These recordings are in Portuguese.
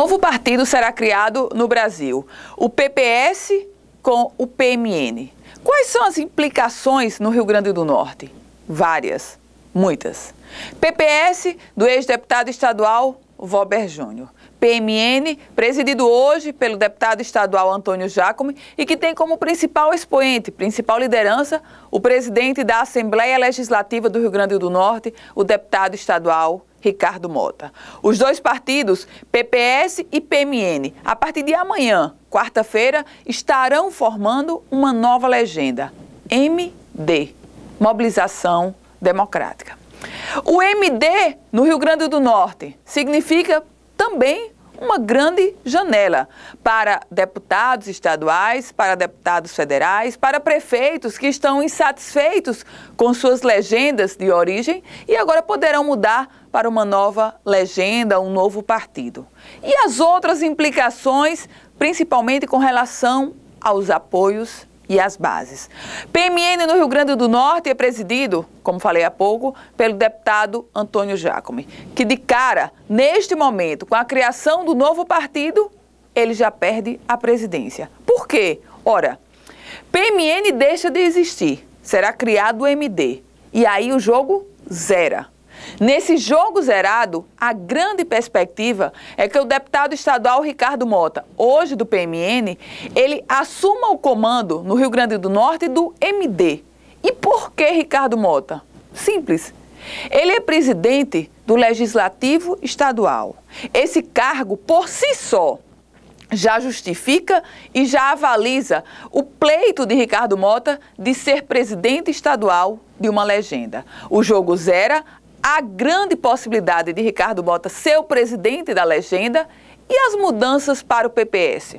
novo partido será criado no Brasil, o PPS com o PMN. Quais são as implicações no Rio Grande do Norte? Várias, muitas. PPS do ex-deputado estadual Vober Júnior. PMN, presidido hoje pelo deputado estadual Antônio Jacome e que tem como principal expoente, principal liderança, o presidente da Assembleia Legislativa do Rio Grande do Norte, o deputado estadual Ricardo Mota. Os dois partidos, PPS e PMN, a partir de amanhã, quarta-feira, estarão formando uma nova legenda: MD Mobilização Democrática. O MD no Rio Grande do Norte significa também uma grande janela para deputados estaduais, para deputados federais, para prefeitos que estão insatisfeitos com suas legendas de origem e agora poderão mudar para uma nova legenda, um novo partido. E as outras implicações, principalmente com relação aos apoios e as bases. PMN no Rio Grande do Norte é presidido, como falei há pouco, pelo deputado Antônio Jacome, que de cara, neste momento, com a criação do novo partido, ele já perde a presidência. Por quê? Ora, PMN deixa de existir, será criado o MD, e aí o jogo zera. Nesse jogo zerado, a grande perspectiva é que o deputado estadual Ricardo Mota, hoje do PMN, ele assuma o comando no Rio Grande do Norte do MD. E por que Ricardo Mota? Simples. Ele é presidente do Legislativo Estadual. Esse cargo, por si só, já justifica e já avaliza o pleito de Ricardo Mota de ser presidente estadual de uma legenda. O jogo zera a grande possibilidade de Ricardo Bota ser o presidente da legenda e as mudanças para o PPS?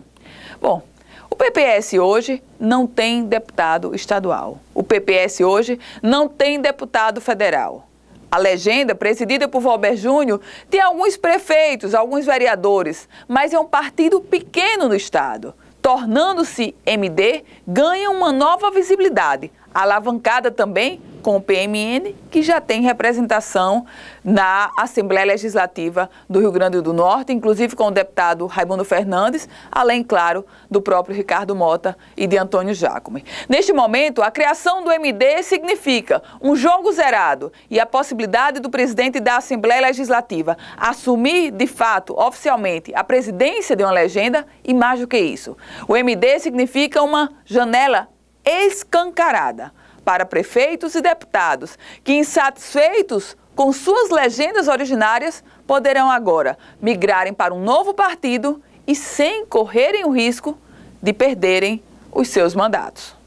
Bom, o PPS hoje não tem deputado estadual. O PPS hoje não tem deputado federal. A legenda, presidida por Valber Júnior, tem alguns prefeitos, alguns vereadores, mas é um partido pequeno no estado. Tornando-se MD, ganha uma nova visibilidade, alavancada também com o PMN, que já tem representação na Assembleia Legislativa do Rio Grande do Norte, inclusive com o deputado Raimundo Fernandes, além, claro, do próprio Ricardo Mota e de Antônio Jacome. Neste momento, a criação do MD significa um jogo zerado e a possibilidade do presidente da Assembleia Legislativa assumir, de fato, oficialmente, a presidência de uma legenda e mais do que isso. O MD significa uma janela escancarada para prefeitos e deputados, que insatisfeitos com suas legendas originárias poderão agora migrarem para um novo partido e sem correrem o risco de perderem os seus mandatos.